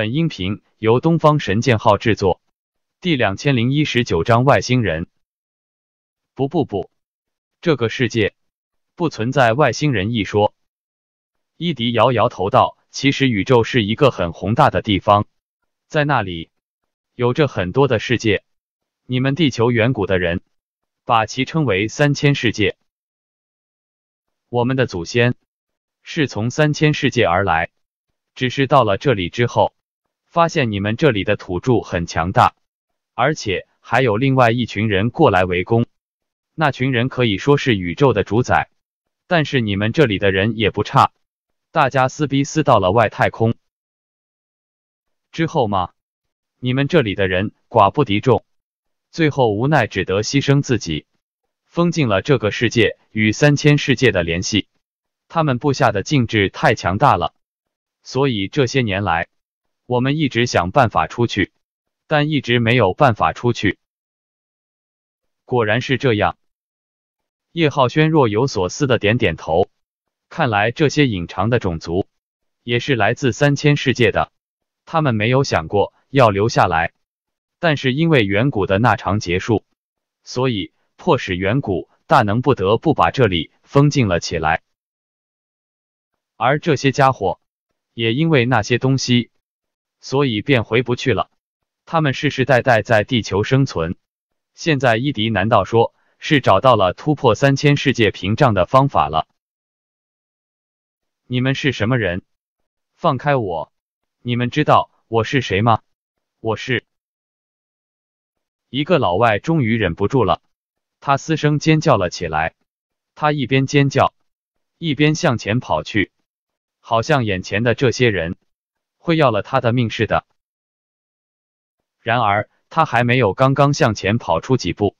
本音频由东方神剑号制作，第两千零一十九章外星人。不不不，这个世界不存在外星人一说。伊迪摇摇头道：“其实宇宙是一个很宏大的地方，在那里有着很多的世界。你们地球远古的人把其称为三千世界。我们的祖先是从三千世界而来，只是到了这里之后。”发现你们这里的土著很强大，而且还有另外一群人过来围攻。那群人可以说是宇宙的主宰，但是你们这里的人也不差。大家撕逼撕到了外太空之后嘛，你们这里的人寡不敌众，最后无奈只得牺牲自己，封禁了这个世界与三千世界的联系。他们布下的禁制太强大了，所以这些年来。我们一直想办法出去，但一直没有办法出去。果然是这样。叶浩轩若有所思的点点头。看来这些隐藏的种族也是来自三千世界的，他们没有想过要留下来，但是因为远古的那场结束，所以迫使远古大能不得不把这里封禁了起来。而这些家伙，也因为那些东西。所以便回不去了。他们世世代代在地球生存。现在伊迪难道说是找到了突破三千世界屏障的方法了？你们是什么人？放开我！你们知道我是谁吗？我是……一个老外终于忍不住了，他嘶声尖叫了起来。他一边尖叫，一边向前跑去，好像眼前的这些人。会要了他的命似的。然而，他还没有刚刚向前跑出几步，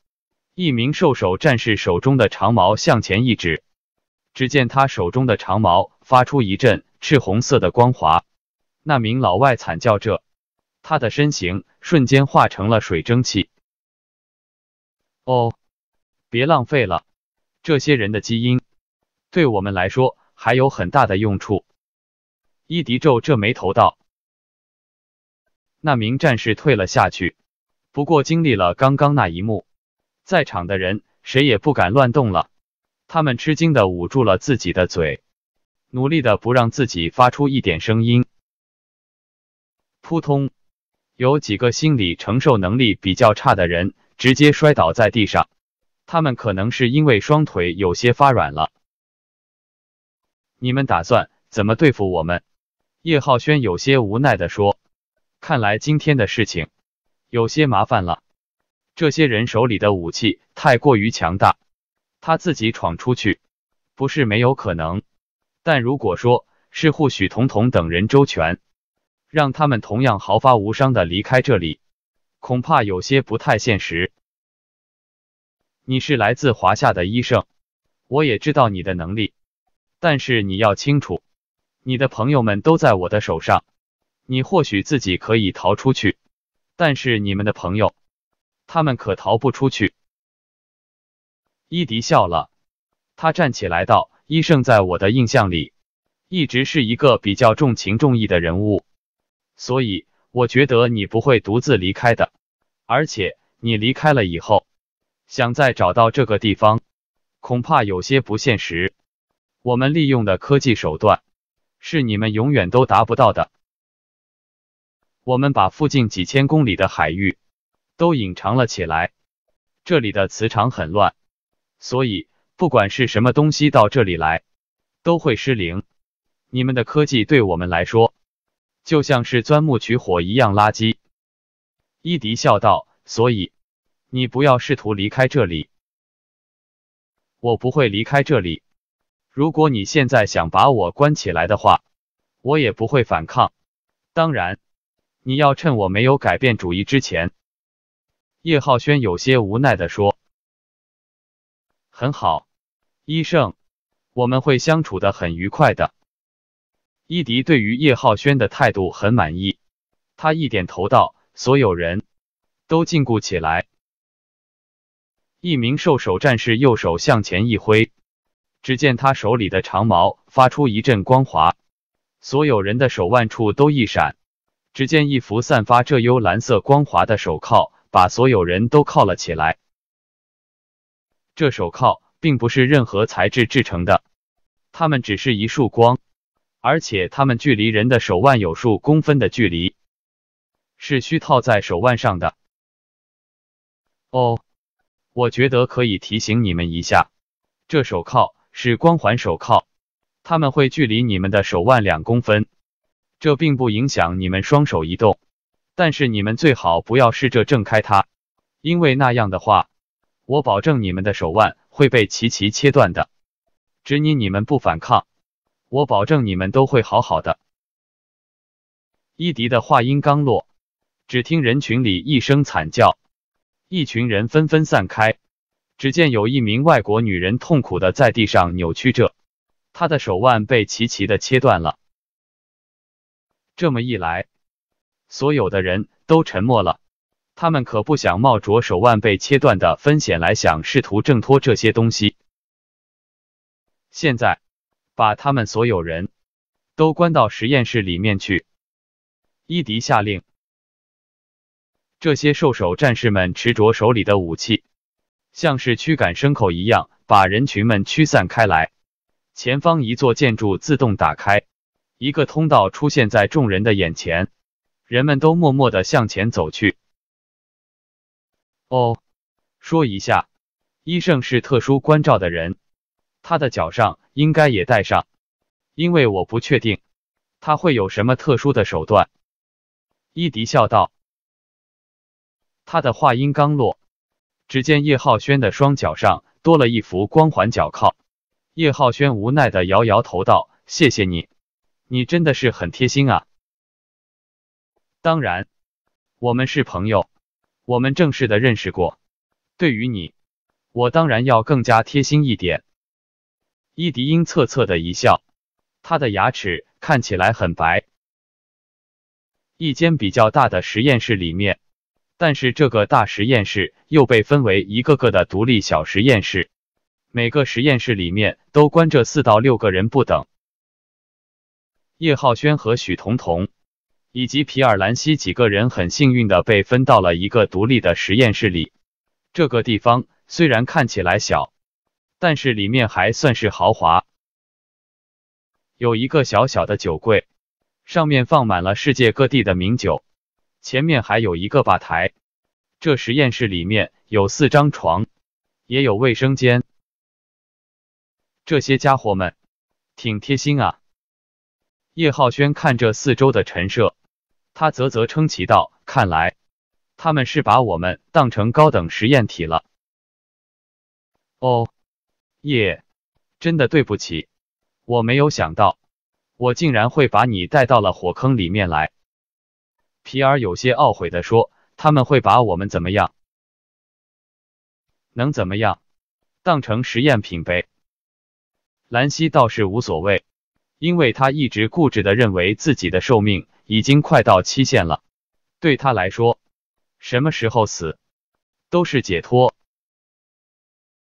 一名兽首战士手中的长矛向前一指，只见他手中的长矛发出一阵赤红色的光华，那名老外惨叫着，他的身形瞬间化成了水蒸气。哦，别浪费了这些人的基因，对我们来说还有很大的用处。伊迪皱着眉头道：“那名战士退了下去。不过经历了刚刚那一幕，在场的人谁也不敢乱动了。他们吃惊的捂住了自己的嘴，努力的不让自己发出一点声音。扑通，有几个心理承受能力比较差的人直接摔倒在地上。他们可能是因为双腿有些发软了。你们打算怎么对付我们？”叶浩轩有些无奈地说：“看来今天的事情有些麻烦了。这些人手里的武器太过于强大，他自己闯出去不是没有可能，但如果说是护许彤彤等人周全，让他们同样毫发无伤地离开这里，恐怕有些不太现实。你是来自华夏的医生，我也知道你的能力，但是你要清楚。”你的朋友们都在我的手上，你或许自己可以逃出去，但是你们的朋友，他们可逃不出去。伊迪笑了，他站起来道：“医生在我的印象里，一直是一个比较重情重义的人物，所以我觉得你不会独自离开的。而且你离开了以后，想再找到这个地方，恐怕有些不现实。我们利用的科技手段。”是你们永远都达不到的。我们把附近几千公里的海域都隐藏了起来，这里的磁场很乱，所以不管是什么东西到这里来，都会失灵。你们的科技对我们来说，就像是钻木取火一样垃圾。”伊迪笑道，“所以你不要试图离开这里。我不会离开这里。”如果你现在想把我关起来的话，我也不会反抗。当然，你要趁我没有改变主意之前。”叶浩轩有些无奈的说。“很好，医圣，我们会相处的很愉快的。”伊迪对于叶浩轩的态度很满意，他一点头道：“所有人都禁锢起来。”一名兽首战士右手向前一挥。只见他手里的长矛发出一阵光华，所有人的手腕处都一闪。只见一副散发这幽蓝色光华的手铐，把所有人都铐了起来。这手铐并不是任何材质制成的，它们只是一束光，而且它们距离人的手腕有数公分的距离，是需套在手腕上的。哦，我觉得可以提醒你们一下，这手铐。是光环手铐，他们会距离你们的手腕两公分，这并不影响你们双手移动，但是你们最好不要试着挣开它，因为那样的话，我保证你们的手腕会被齐齐切断的。只你你们不反抗，我保证你们都会好好的。伊迪的话音刚落，只听人群里一声惨叫，一群人纷纷散开。只见有一名外国女人痛苦的在地上扭曲着，她的手腕被齐齐的切断了。这么一来，所有的人都沉默了。他们可不想冒着手腕被切断的风险来想试图挣脱这些东西。现在，把他们所有人都关到实验室里面去！伊迪下令。这些兽首战士们持着手里的武器。像是驱赶牲口一样，把人群们驱散开来。前方一座建筑自动打开，一个通道出现在众人的眼前。人们都默默地向前走去。哦，说一下，医生是特殊关照的人，他的脚上应该也带上，因为我不确定他会有什么特殊的手段。伊迪笑道。他的话音刚落。只见叶浩轩的双脚上多了一副光环脚铐，叶浩轩无奈的摇摇头道：“谢谢你，你真的是很贴心啊。当然，我们是朋友，我们正式的认识过。对于你，我当然要更加贴心一点。”伊迪英恻恻的一笑，他的牙齿看起来很白。一间比较大的实验室里面。但是这个大实验室又被分为一个个的独立小实验室，每个实验室里面都关着四到六个人不等。叶浩轩和许彤彤，以及皮尔兰西几个人很幸运的被分到了一个独立的实验室里。这个地方虽然看起来小，但是里面还算是豪华，有一个小小的酒柜，上面放满了世界各地的名酒。前面还有一个吧台，这实验室里面有四张床，也有卫生间。这些家伙们挺贴心啊！叶浩轩看着四周的陈设，他啧啧称奇道：“看来他们是把我们当成高等实验体了。”哦，叶，真的对不起，我没有想到，我竟然会把你带到了火坑里面来。皮尔有些懊悔地说：“他们会把我们怎么样？能怎么样？当成实验品呗。”兰希倒是无所谓，因为他一直固执地认为自己的寿命已经快到期限了。对他来说，什么时候死都是解脱。